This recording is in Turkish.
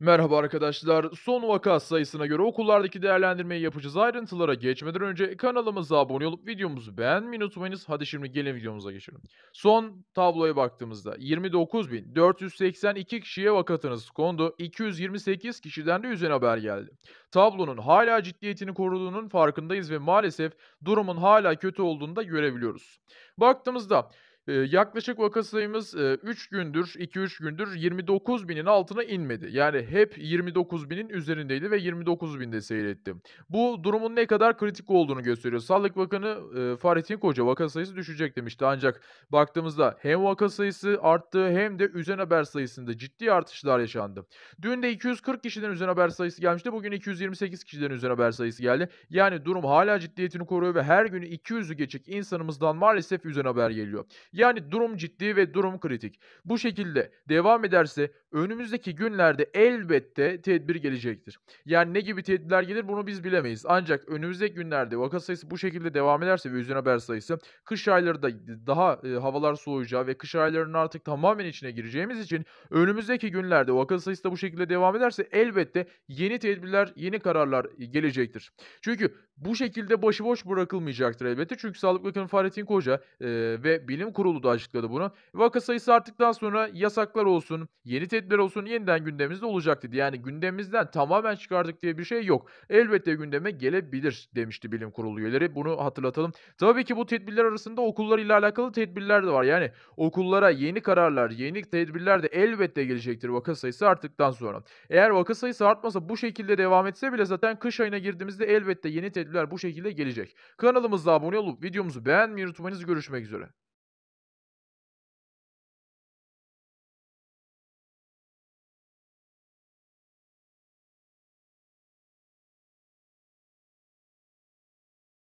Merhaba arkadaşlar. Son vaka sayısına göre okullardaki değerlendirmeyi yapacağız. Ayrıntılara geçmeden önce kanalımıza abone olup videomuzu beğenmeyi unutmayınız. Hadi şimdi gelin videomuza geçelim. Son tabloya baktığımızda 29.482 kişiye vakatınız kondu. 228 kişiden de üzerine haber geldi. Tablonun hala ciddiyetini koruduğunun farkındayız ve maalesef durumun hala kötü olduğunu da görebiliyoruz. Baktığımızda yaklaşık vaka sayımız 3 gündür, 2-3 gündür 29 binin altına inmedi. Yani hep 29 binin üzerindeydi ve 29 binde seyretti. Bu durumun ne kadar kritik olduğunu gösteriyor. Sağlık Bakanı e, Fahrettin Koca vaka sayısı düşecek demişti. Ancak baktığımızda hem vaka sayısı arttı hem de üzen haber sayısında ciddi artışlar yaşandı. Dün de 240 kişiden üzen haber sayısı gelmişti. Bugün 228 kişiden üzen haber sayısı geldi. Yani durum hala ciddiyetini koruyor ve her gün 200'ü geçik insanımızdan maalesef üzen haber geliyor. Yani durum ciddi ve durum kritik. Bu şekilde devam ederse önümüzdeki günlerde elbette tedbir gelecektir. Yani ne gibi tedbirler gelir bunu biz bilemeyiz. Ancak önümüzdeki günlerde vaka sayısı bu şekilde devam ederse ve yüzün haber sayısı kış ayları da daha e, havalar soğuyacağı ve kış aylarının artık tamamen içine gireceğimiz için önümüzdeki günlerde vaka sayısı da bu şekilde devam ederse elbette yeni tedbirler, yeni kararlar e, gelecektir. Çünkü bu şekilde başıboş bırakılmayacaktır elbette. Çünkü Sağlık Bakanı Fahrettin Koca e, ve Bilim Kurulu da açıkladı bunu. Vaka sayısı arttıktan sonra yasaklar olsun, yeni tedbir olsun yeniden gündemimizde olacak dedi. Yani gündemimizden tamamen çıkardık diye bir şey yok. Elbette gündeme gelebilir demişti Bilim Kurulu üyeleri. Bunu hatırlatalım. Tabii ki bu tedbirler arasında okullar ile alakalı tedbirler de var. Yani okullara yeni kararlar, yeni tedbirler de elbette gelecektir vaka sayısı arttıktan sonra. Eğer vaka sayısı artmasa bu şekilde devam etse bile zaten kış ayına girdiğimizde elbette yeni tedbirler teklifler bu şekilde gelecek. Kanalımıza abone olup videomuzu beğenmeyi unutmayınız. Görüşmek üzere.